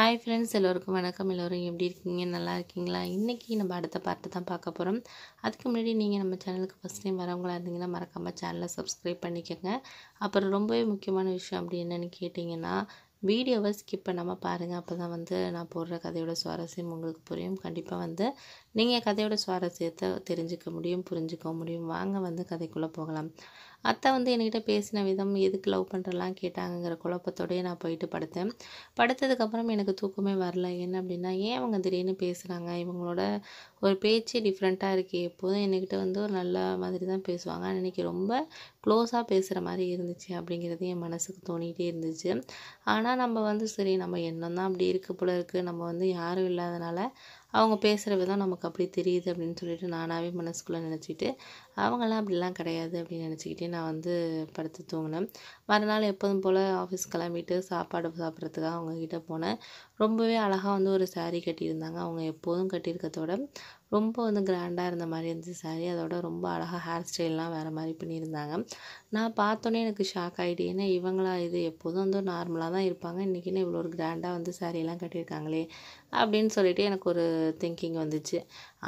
hi friends எல்லோருக்கும் வணக்கம் எல்லோரும் எப்படி இருக்கீங்க நல்லா இருக்கீங்களா இன்றைக்கி நம்ம அடுத்த பாட்டு தான் பார்க்க போகிறோம் அதுக்கு முன்னாடி நீங்கள் நம்ம சேனலுக்கு ஃபஸ்ட் டைம் வரவங்களா இருந்தீங்கன்னா மறக்காமல் சேனலை சப்ஸ்கிரைப் பண்ணிக்கோங்க அப்புறம் ரொம்பவே முக்கியமான விஷயம் அப்படி என்னென்னு கேட்டிங்கன்னா வீடியோவை ஸ்கிப் பண்ணாமல் பாருங்கள் அப்போ தான் வந்து நான் போடுற கதையோட சுவாரஸ்யம் உங்களுக்கு புரியும் கண்டிப்பாக வந்து நீங்கள் கதையோட சுவாரஸ்யத்தை தெரிஞ்சுக்க முடியும் புரிஞ்சுக்க முடியும் வாங்க வந்து கதைக்குள்ளே போகலாம் அத்தை வந்து என்கிட்ட பேசின விதம் எதுக்கு லவ் பண்ணுறலாம் கேட்டாங்கங்கிற குழப்பத்தோடயே நான் போயிட்டு படுத்தேன் படுத்ததுக்கப்புறம் எனக்கு தூக்கமே வரல என்ன அப்படின்னா ஏன் அவங்க திடீர்னு பேசுகிறாங்க இவங்களோட ஒரு பேச்சு டிஃப்ரெண்ட்டாக இருக்குது எப்போதும் என்கிட்ட வந்து ஒரு நல்ல மாதிரி தான் பேசுவாங்க அன்னைக்கு ரொம்ப க்ளோஸாக பேசுகிற மாதிரி இருந்துச்சு அப்படிங்கிறது என் மனசுக்கு தோணிகிட்டே இருந்துச்சு ஆனால் நம்ம வந்து சரி நம்ம எண்ணம் தான் அப்படி இருக்குது போல இருக்குது நம்ம வந்து யாரும் இல்லாதனால அவங்க பேசுகிற விதம் நமக்கு அப்படி தெரியுது அப்படின்னு சொல்லிட்டு நானாகவே மனசுக்குள்ளே நினச்சிட்டு அவங்களாம் அப்படிலாம் கிடையாது அப்படின்னு நினச்சிக்கிட்டே நான் வந்து படுத்து தூங்கினேன் மறுநாள் எப்போதும் போல் ஆஃபீஸ் கிளம்பிட்டு சாப்பாடு சாப்பிட்றதுக்காக அவங்கக்கிட்ட போனேன் ரொம்பவே அழகாக வந்து ஒரு சாரீ கட்டியிருந்தாங்க அவங்க எப்போதும் கட்டியிருக்கிறதோட ரொம்ப வந்து கிராண்டாக இருந்த மாதிரி இருந்துச்சு சாரீ அதோட ரொம்ப அழகாக ஹேர் ஸ்டைல்லாம் வேறு மாதிரி பண்ணியிருந்தாங்க நான் பார்த்தோன்னே எனக்கு ஷாக் ஆகிட்டு ஏன்னா இவங்களா இது எப்போதும் வந்து நார்மலாக தான் இருப்பாங்க இன்றைக்கின்னு இவ்வளோ ஒரு கிராண்டாக வந்து சாரியெல்லாம் கட்டியிருக்காங்களே அப்படின்னு சொல்லிட்டு எனக்கு ஒரு திங்கிங் வந்துச்சு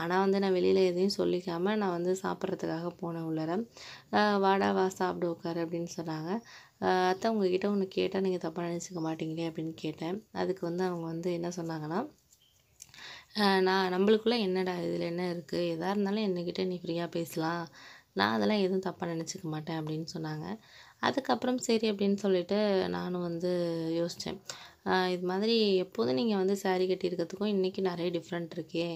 ஆனால் வந்து நான் வெளியில் எதையும் சொல்லிக்காமல் நான் வந்து சாப்பிட்றதுக்காக போனேன் உள்ளர வாடா வா சாப்பிட உட்காரு அப்படின்னு சொன்னாங்க அத்தை உங்ககிட்ட ஒன்று கேட்டால் நீங்கள் தப்பாக நினச்சிக்க மாட்டீங்களே அப்படின்னு கேட்டேன் அதுக்கு வந்து அவங்க வந்து என்ன சொன்னாங்கன்னா நான் நம்மளுக்குள்ளே என்னடா இதில் என்ன இருக்குது எதாக இருந்தாலும் என்கிட்ட நீ ஃப்ரீயாக பேசலாம் நான் அதெல்லாம் எதுவும் தப்பாக நினச்சிக்க மாட்டேன் அப்படின்னு சொன்னாங்க அதுக்கப்புறம் சரி அப்படின்னு சொல்லிட்டு நானும் வந்து யோசித்தேன் இது மாதிரி எப்போதும் நீங்கள் வந்து சாரீ கட்டியிருக்கிறதுக்கும் இன்றைக்கி நிறைய டிஃப்ரெண்ட் இருக்கே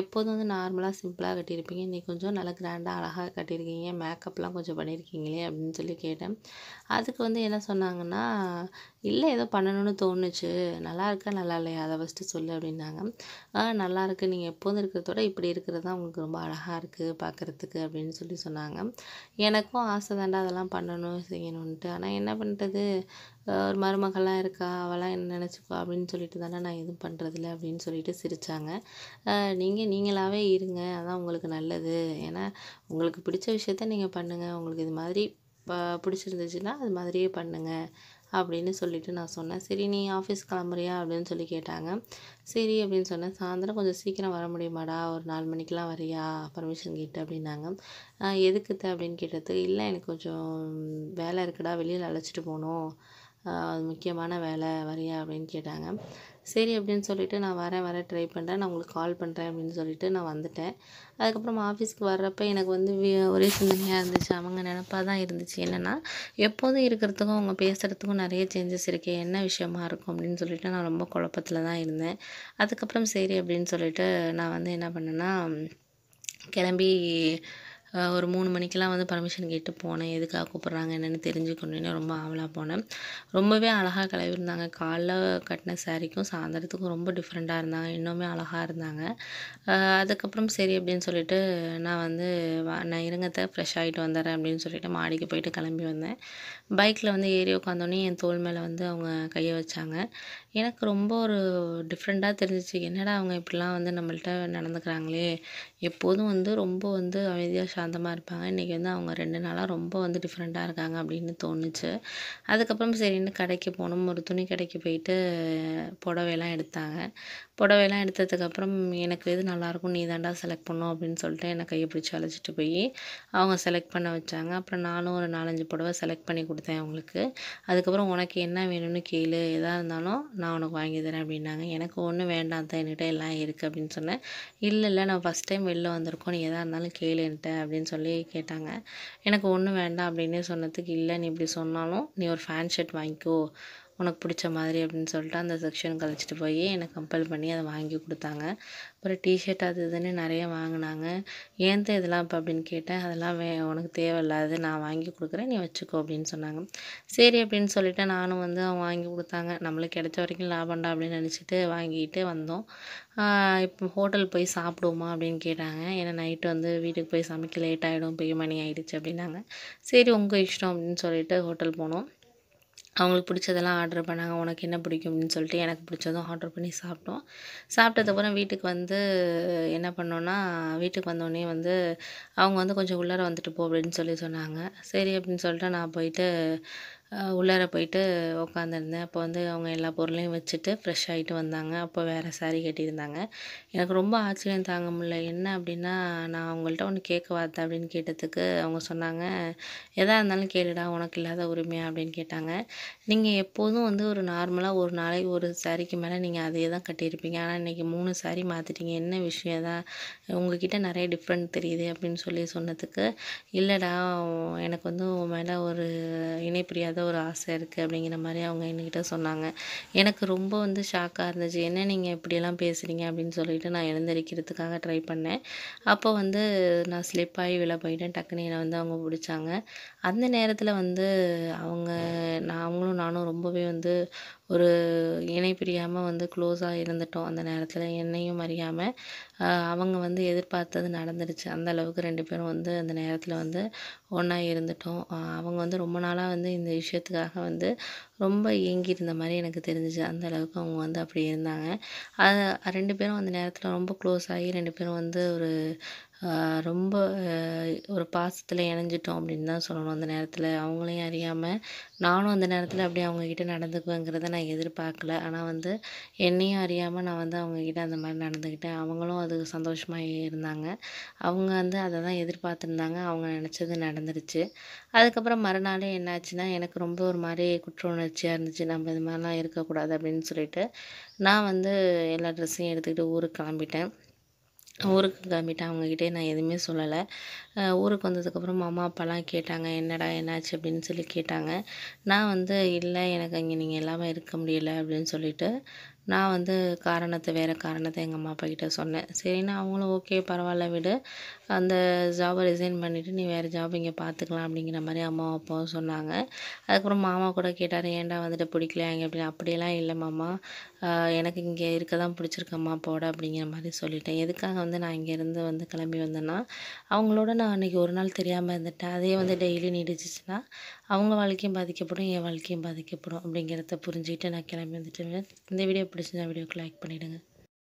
எப்போதும் வந்து நார்மலாக சிம்பிளாக கட்டியிருப்பீங்க இன்றைக்கி கொஞ்சம் நல்லா கிராண்டாக அழகாக கட்டியிருக்கீங்க மேக்கப்லாம் கொஞ்சம் பண்ணியிருக்கீங்களே அப்படின்னு சொல்லி கேட்டேன் அதுக்கு வந்து என்ன சொன்னாங்கன்னா இல்லை ஏதோ பண்ணணும்னு தோணுச்சு நல்லா இருக்கா நல்லா இல்லையா அதை ஃபஸ்ட்டு சொல்லு அப்படின்னாங்க ஆ நல்லா இருக்கு நீங்கள் எப்போதும் இருக்கிறதோட இப்படி இருக்கிறது தான் உங்களுக்கு ரொம்ப அழகாக இருக்குது பார்க்குறதுக்கு அப்படின்னு சொல்லி சொன்னாங்க எனக்கும் ஆசை தாண்டா அதெல்லாம் பண்ணணும் செய்யணுன்ட்டு ஆனால் என்ன பண்ணுறது ஒரு மருமகள்லாம் இருக்கா அவெல்லாம் என்ன நினச்சிப்பா அப்படின்னு சொல்லிட்டு தானே நான் எதுவும் பண்ணுறதில்ல அப்படின்னு சொல்லிட்டு சிரித்தாங்க நீங்கள் நீங்களாகவே இருங்க அதான் உங்களுக்கு நல்லது ஏன்னா உங்களுக்கு பிடிச்ச விஷயத்த நீங்கள் பண்ணுங்கள் உங்களுக்கு இது மாதிரி பிடிச்சிருந்துச்சுன்னா அது மாதிரியே பண்ணுங்கள் அப்படின்னு சொல்லிவிட்டு நான் சொன்னேன் சரி நீ ஆஃபீஸ் கிளம்புறியா அப்படின்னு சொல்லி கேட்டாங்க சரி அப்படின்னு சொன்னேன் சாயந்தரம் கொஞ்சம் சீக்கிரம் வர முடியுமாடா ஒரு நாலு மணிக்கெலாம் வரியா பர்மிஷன் கேட்டு அப்படின்னாங்க எதுக்குத்த அப்படின்னு கேட்டது இல்லை எனக்கு கொஞ்சம் வேலை இருக்குடா வெளியில் அழைச்சிட்டு போகணும் அது முக்கியமான வேலை வரியா அப்படின்னு கேட்டாங்க சரி அப்படின்னு சொல்லிவிட்டு நான் வரேன் வரேன் ட்ரை பண்ணுறேன் நான் உங்களுக்கு கால் பண்ணுறேன் அப்படின்னு சொல்லிவிட்டு நான் வந்துட்டேன் அதுக்கப்புறம் ஆஃபீஸ்க்கு வர்றப்ப எனக்கு வந்து ஒரே சிந்தனையாக இருந்துச்சு அவங்க நினப்பாக தான் இருந்துச்சு என்னென்னா எப்போதும் இருக்கிறதுக்கும் அவங்க பேசுகிறதுக்கும் நிறைய சேஞ்சஸ் இருக்குது என்ன விஷயமா இருக்கும் அப்படின்னு சொல்லிவிட்டு நான் ரொம்ப குழப்பத்தில் தான் இருந்தேன் அதுக்கப்புறம் சரி அப்படின்னு சொல்லிவிட்டு நான் வந்து என்ன பண்ணேன்னா கிளம்பி ஒரு மூணு மணிக்கெலாம் வந்து பர்மிஷன் கேட்டு போனேன் எதுக்காக கூப்பிட்றாங்க என்னென்னு தெரிஞ்சுக்கணும்னு ரொம்ப ஆவலாக போனேன் ரொம்பவே அழகாக கிளவிருந்தாங்க காலைல கட்டின சாரிக்கும் சாயந்தரத்துக்கும் ரொம்ப டிஃப்ரெண்ட்டாக இருந்தாங்க இன்னுமே அழகாக இருந்தாங்க அதுக்கப்புறம் சரி அப்படின்னு சொல்லிட்டு நான் வந்து நான் இருங்கத்தை ஃப்ரெஷ் ஆகிட்டு வந்துடுறேன் அப்படின்னு சொல்லிட்டு மாடிக்கு போயிட்டு கிளம்பி வந்தேன் பைக்கில் வந்து ஏறி உட்காந்தோடனே என் தோல் மேலே வந்து அவங்க கையை வச்சாங்க எனக்கு ரொம்ப ஒரு டிஃப்ரெண்ட்டாக தெரிஞ்சிச்சு என்னடா அவங்க இப்படிலாம் வந்து நம்மள்ட்ட நடந்துக்கிறாங்களே எப்போதும் வந்து ரொம்ப வந்து அமைதியாக சாந்தமாக இருப்பாங்க இன்றைக்கி வந்து அவங்க ரெண்டு நாளாக ரொம்ப வந்து டிஃப்ரெண்ட்டாக இருக்காங்க அப்படின்னு தோணுச்சு அதுக்கப்புறம் சரின்னு கடைக்கு போனோம் ஒரு துணி கடைக்கு போயிட்டு புடவையெல்லாம் எடுத்தாங்க புடவையெல்லாம் எடுத்ததுக்கப்புறம் எனக்கு எது நல்லாயிருக்கும் நீ தாண்டா செலக்ட் பண்ணும் அப்படின்னு சொல்லிட்டு என்னை கையை பிடிச்சி அழைச்சிட்டு போய் அவங்க செலக்ட் பண்ண வச்சாங்க அப்புறம் நானும் ஒரு நாலஞ்சு புடவை செலக்ட் பண்ணி கொடுத்தேன் அவங்களுக்கு அதுக்கப்புறம் உனக்கு என்ன வேணும்னு கேளு எதாக இருந்தாலும் நான் உனக்கு வாங்கி தரேன் அப்படின்னாங்க எனக்கு ஒன்றும் வேண்டாம் தான் என்கிட்ட எல்லாம் இருக்குது அப்படின்னு சொன்னேன் இல்லை இல்லை நான் ஃபஸ்ட் டைம் வெளில வந்திருக்கோம் நீ எதாக இருந்தாலும் கேளுன்ட்டேன் அப்படின்னு சொல்லி கேட்டாங்க எனக்கு ஒன்றும் வேண்டாம் அப்படின்னு சொன்னதுக்கு இல்லை நீ இப்படி சொன்னாலும் நீ ஒரு ஃபேன் ஷர்ட் வாங்கிக்கோ உனக்கு பிடிச்ச மாதிரி அப்படின்னு சொல்லிட்டு அந்த செக்ஷன் கழிச்சிட்டு போய் என்னை கம்பல் பண்ணி அதை வாங்கி கொடுத்தாங்க அப்புறம் டிஷர்ட் அது இதுன்னு நிறைய வாங்கினாங்க ஏன் இதெல்லாம் இப்போ அப்படின்னு கேட்டேன் அதெல்லாம் வே உனக்கு தேவையில்லாது நான் வாங்கி கொடுக்குறேன் நீ வச்சுக்கோ அப்படின்னு சொன்னாங்க சரி அப்படின்னு சொல்லிவிட்டு நானும் வந்து அவங்க வாங்கி கொடுத்தாங்க நம்மளுக்கு கிடைச்ச வரைக்கும் லாபம்டா அப்படின்னு நினச்சிட்டு வாங்கிட்டு வந்தோம் இப்போ ஹோட்டல் போய் சாப்பிடுவோமா அப்படின்னு கேட்டாங்க ஏன்னா நைட்டு வந்து வீட்டுக்கு போய் சமைக்க லேட் ஆகிடும் பெய்ய மணி ஆகிடுச்சு அப்படின்னாங்க சரி உங்கள் இஷ்டம் அப்படின்னு சொல்லிட்டு ஹோட்டல் போனோம் அவங்களுக்கு பிடிச்சதெல்லாம் ஆர்டர் பண்ணாங்க உனக்கு என்ன பிடிக்கும் அப்படின்னு சொல்லிட்டு எனக்கு பிடிச்சதும் ஆர்டர் பண்ணி சாப்பிட்டோம் சாப்பிட்டதுக்கப்புறம் வீட்டுக்கு வந்து என்ன பண்ணோன்னா வீட்டுக்கு வந்தோடனே வந்து அவங்க வந்து கொஞ்சம் உள்ளார வந்துட்டு போ அப்படின்னு சொல்லி சொன்னாங்க சரி அப்படின்னு சொல்லிட்டு நான் போயிட்டு உள்ளார போயிட்டு உட்காந்துருந்தேன் அப்போ வந்து அவங்க எல்லா பொருளையும் வச்சுட்டு ஃப்ரெஷ் ஆகிட்டு வந்தாங்க அப்போ வேறு சாரீ கட்டியிருந்தாங்க எனக்கு ரொம்ப ஆச்சரியம் தாங்க முடியல என்ன அப்படின்னா நான் அவங்கள்ட்ட ஒன்று கேட்க வார்த்தை அப்படின்னு கேட்டதுக்கு அவங்க சொன்னாங்க எதாக இருந்தாலும் கேளுடா உனக்கு இல்லாத உரிமையா அப்படின்னு கேட்டாங்க நீங்கள் எப்போதும் வந்து ஒரு நார்மலாக ஒரு நாளைக்கு ஒரு சாரிக்கு மேலே நீங்கள் அதையே தான் கட்டியிருப்பீங்க ஆனால் இன்றைக்கி மூணு சாரி மாற்றிட்டீங்க என்ன விஷயம் தான் உங்ககிட்ட நிறைய டிஃப்ரெண்ட் தெரியுது அப்படின்னு சொல்லி சொன்னதுக்கு இல்லைடா எனக்கு வந்து உன் மேலே ஒரு இணைப்பிரியாத ஏதோ ஒரு ஆசை இருக்குது அப்படிங்கிற மாதிரி அவங்க என்கிட்ட சொன்னாங்க எனக்கு ரொம்ப வந்து ஷாக்காக இருந்துச்சு என்ன நீங்கள் இப்படியெல்லாம் பேசுகிறீங்க அப்படின்னு சொல்லிட்டு நான் எழுந்திருக்கிறதுக்காக ட்ரை பண்ணேன் அப்போ வந்து நான் ஸ்லிப் ஆகி விழ போயிட்டேன் டக்குன்னு என்னை வந்து அவங்க பிடிச்சாங்க அந்த நேரத்தில் வந்து அவங்க நான் நானும் ரொம்பவே வந்து ஒரு இணை பிரியாமல் வந்து க்ளோஸாக இருந்துட்டோம் அந்த நேரத்தில் என்னையும் அறியாமல் அவங்க வந்து எதிர்பார்த்தது நடந்துடுச்சு அந்த அளவுக்கு ரெண்டு பேரும் வந்து அந்த நேரத்தில் வந்து ஒன்றா இருந்துட்டோம் அவங்க வந்து ரொம்ப நாளாக வந்து இந்த விஷயத்துக்காக வந்து ரொம்ப ஏங்கி இருந்த மாதிரி எனக்கு தெரிஞ்சிச்சு அந்த அளவுக்கு அவங்க வந்து அப்படி இருந்தாங்க அது ரெண்டு பேரும் அந்த நேரத்தில் ரொம்ப க்ளோஸ் ஆகி ரெண்டு பேரும் வந்து ஒரு ரொம்ப ஒரு பாசத்தில் இணைஞ்சிட்டோம் அப்படின்னு தான் சொல்லணும் அந்த நேரத்தில் அவங்களையும் அறியாமல் நானும் அந்த நேரத்தில் அப்படியே அவங்கக்கிட்ட நடந்துக்குவேங்கிறத நான் எதிர்பார்க்கல ஆனால் வந்து என்னையும் அறியாமல் நான் வந்து அவங்கக்கிட்ட அந்த மாதிரி நடந்துக்கிட்டேன் அவங்களும் அது சந்தோஷமாக இருந்தாங்க அவங்க வந்து அதை தான் எதிர்பார்த்துருந்தாங்க அவங்க நினச்சது நடந்துருச்சு அதுக்கப்புறம் மறுநாளே என்னாச்சுன்னா எனக்கு ரொம்ப ஒரு மாதிரி குற்ற உணர்ச்சியாக இருந்துச்சு நம்ம இது மாதிரிலாம் இருக்கக்கூடாது அப்படின்னு சொல்லிட்டு நான் வந்து எல்லா ட்ரெஸ்ஸையும் எடுத்துக்கிட்டு ஊருக்கு கிளம்பிட்டேன் ஊருக்கு கிளம்பிட்டேன் அவங்கக்கிட்டே நான் எதுவுமே சொல்லலை ஊருக்கு வந்ததுக்கப்புறம் மாமா அப்பாலாம் கேட்டாங்க என்னடா என்னாச்சு அப்படின்னு சொல்லி கேட்டாங்க நான் வந்து இல்லை எனக்கு அங்கே நீங்கள் எல்லாமே இருக்க முடியலை அப்படின்னு சொல்லிட்டு நான் வந்து காரணத்தை வேறு காரணத்தை எங்கள் அம்மா அப்பா கிட்டே சொன்னேன் சரினா அவங்களும் ஓகே பரவாயில்ல விடு அந்த ஜாபை ரிசைன் பண்ணிவிட்டு நீ வேறு ஜாப் இங்கே பார்த்துக்கலாம் அப்படிங்கிற மாதிரி அம்மா அப்பாவும் சொன்னாங்க அதுக்கப்புறம் மாமா கூட கேட்டார் ஏன்டா வந்துட்டு பிடிக்கலையாங்க அப்படின்னு அப்படியெல்லாம் இல்லை மாமா எனக்கு இங்கே இருக்க தான் பிடிச்சிருக்கம்மா போட அப்படிங்கிற மாதிரி சொல்லிட்டேன் எதுக்காக வந்து நான் இங்கேருந்து வந்து கிளம்பி வந்தேன்னா அவங்களோட நான் அன்றைக்கி ஒரு நாள் தெரியாமல் இருந்துட்டேன் அதே வந்து டெய்லி நீடிச்சிச்சுன்னா அவங்க வாழ்க்கையும் பாதிக்கப்படும் என் வாழ்க்கையும் பாதிக்கப்படும் அப்படிங்கிறத புரிஞ்சுக்கிட்டு நான் கிளம்பி வந்துட்டேன் இந்த வீடியோ பிடிச்சிருந்தா வீடியோக்கு லைக் பண்ணிவிடுங்க